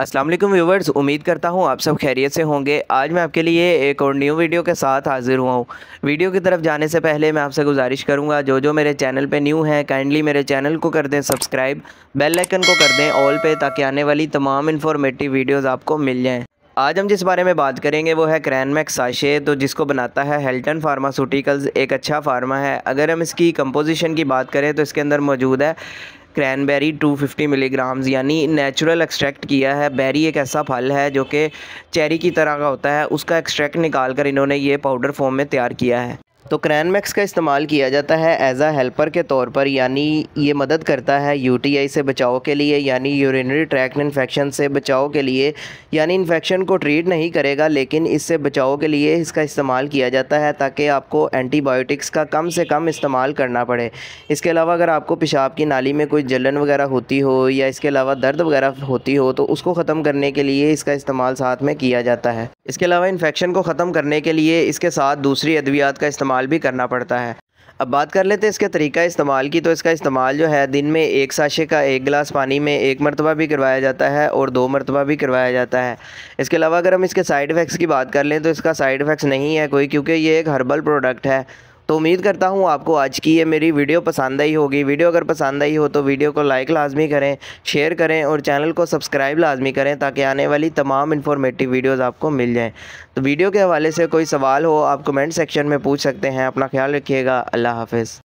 अस्सलाम वालेकुम व्यूवर्स उम्मीद करता हूँ आप सब खैरियत से होंगे आज मैं आपके लिए एक और न्यू वीडियो के साथ हाजिर हुआ हूँ वीडियो की तरफ जाने से पहले मैं आपसे गुजारिश करूँगा जो जो मेरे चैनल पे न्यू हैं काइंडली मेरे चैनल को कर दें सब्सक्राइब बेल आइकन को कर दें ऑल पे ताकि आने वाली तमाम इन्फॉर्मेटिव वीडियोज़ आपको मिल जाएँ आज हम जिस बारे में बात करेंगे वो है क्रैनमैक्स साशे तो जिसको बनाता है हेल्टन फार्मास्यूटिकल्स एक अच्छा फार्मा है अगर हम इसकी कंपोजिशन की बात करें तो इसके अंदर मौजूद है क्रैनबेरी 250 मिलीग्राम्स यानी नेचुरल एक्सट्रैक्ट किया है बेरी एक ऐसा फल है जो कि चेरी की तरह का होता है उसका एक्सट्रैक्ट निकाल कर इन्होंने ये पाउडर फॉर्म में तैयार किया है तो क्रैन मैक्स का इस्तेमाल किया जाता है एज़ आ हेल्पर के तौर पर यानी ये मदद करता है यूटीआई से बचाव के लिए यानी यूरिनरी ट्रैक्ट इन्फेक्शन से बचाव के लिए यानी इन्फेक्शन को ट्रीट नहीं करेगा लेकिन इससे बचाव के लिए इसका इस्तेमाल किया जाता है ताकि आपको एंटीबायोटिक्स का कम से कम इस्तेमाल करना पड़े इसके अलावा अगर आपको पेशाब की नाली में कोई जलन वगैरह होती हो या इसके अलावा दर्द वगैरह होती हो तो उसको ख़त्म करने के लिए इसका इस्तेमाल साथ में किया जाता है इसके अलावा इन्फेक्शन को ख़त्म करने के लिए इसके साथ दूसरी अद्वियात का इस्तेमाल भी करना पड़ता है अब बात कर लेते हैं इसके तरीका इस्तेमाल की तो इसका इस्तेमाल जो है दिन में एक साशे का एक गिलास पानी में एक मरतबा भी करवाया जाता है और दो मरतबा भी करवाया जाता है इसके अलावा अगर हम इसके साइड इफ़ेक्ट्स की बात कर लें तो इसका साइड इफ़ेक्ट्स नहीं है कोई क्योंकि ये एक हर्बल प्रोडक्ट है तो उम्मीद करता हूँ आपको आज की ये मेरी वीडियो पसंद आई होगी वीडियो अगर पसंद आई हो तो वीडियो को लाइक लाजमी करें शेयर करें और चैनल को सब्सक्राइब लाजमी करें ताकि आने वाली तमाम इन्फॉर्मेटिव वीडियोज़ आपको मिल जाएँ तो वीडियो के हवाले से कोई सवाल हो आप कमेंट सेक्शन में पूछ सकते हैं अपना ख्याल रखिएगा अल्लाह हाफिज़